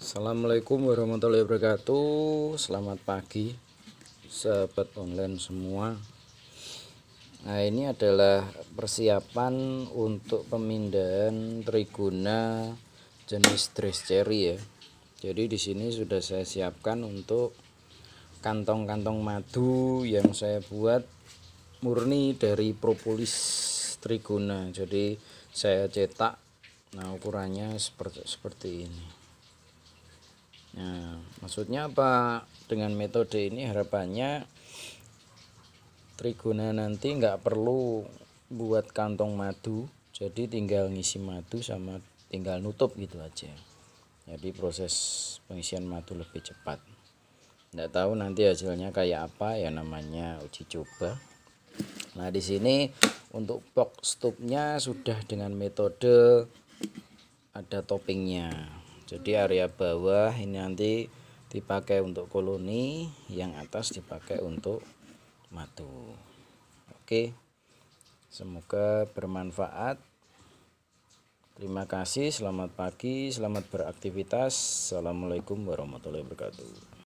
Assalamualaikum warahmatullahi wabarakatuh Selamat pagi Sahabat online semua Nah ini adalah persiapan untuk pemindahan triguna jenis dress cherry ya Jadi di sini sudah saya siapkan untuk kantong-kantong madu yang saya buat murni dari propolis triguna Jadi saya cetak Nah ukurannya seperti, seperti ini Nah, maksudnya apa? Dengan metode ini harapannya triguna nanti nggak perlu buat kantong madu, jadi tinggal ngisi madu sama tinggal nutup gitu aja. Jadi proses pengisian madu lebih cepat. Nggak tahu nanti hasilnya kayak apa ya namanya uji coba. Nah, di sini untuk box stopnya sudah dengan metode ada toppingnya jadi area bawah ini nanti dipakai untuk koloni yang atas dipakai untuk madu oke semoga bermanfaat terima kasih selamat pagi selamat beraktivitas assalamualaikum warahmatullahi wabarakatuh